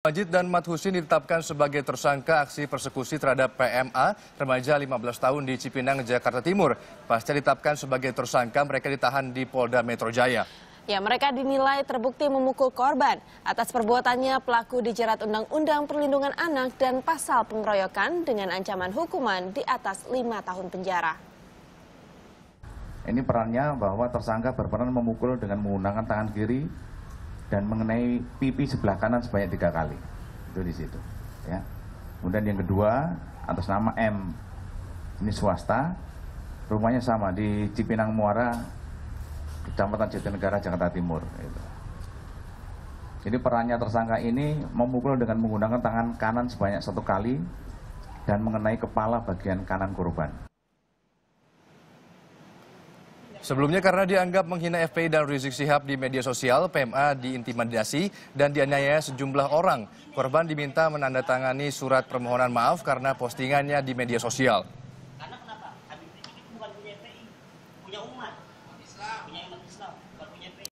Majid dan Mat Husin ditetapkan sebagai tersangka aksi persekusi terhadap PMA, remaja 15 tahun di Cipinang, Jakarta Timur. Pasca ditetapkan sebagai tersangka, mereka ditahan di Polda Metro Jaya. Ya, mereka dinilai terbukti memukul korban. Atas perbuatannya, pelaku dijerat Undang-Undang Perlindungan Anak dan Pasal Pengeroyokan dengan ancaman hukuman di atas 5 tahun penjara. Ini perannya bahwa tersangka berperan memukul dengan menggunakan tangan kiri, dan mengenai pipi sebelah kanan sebanyak tiga kali itu di situ ya kemudian yang kedua atas nama M ini swasta rumahnya sama di Cipinang Muara Kecamatan Jatinegara Jakarta Timur gitu. jadi perannya tersangka ini memukul dengan menggunakan tangan kanan sebanyak satu kali dan mengenai kepala bagian kanan korban Sebelumnya karena dianggap menghina FPI dan Rizik Sihab di media sosial, PMA diintimidasi dan dianiaya sejumlah orang. Korban diminta menandatangani surat permohonan maaf karena postingannya di media sosial.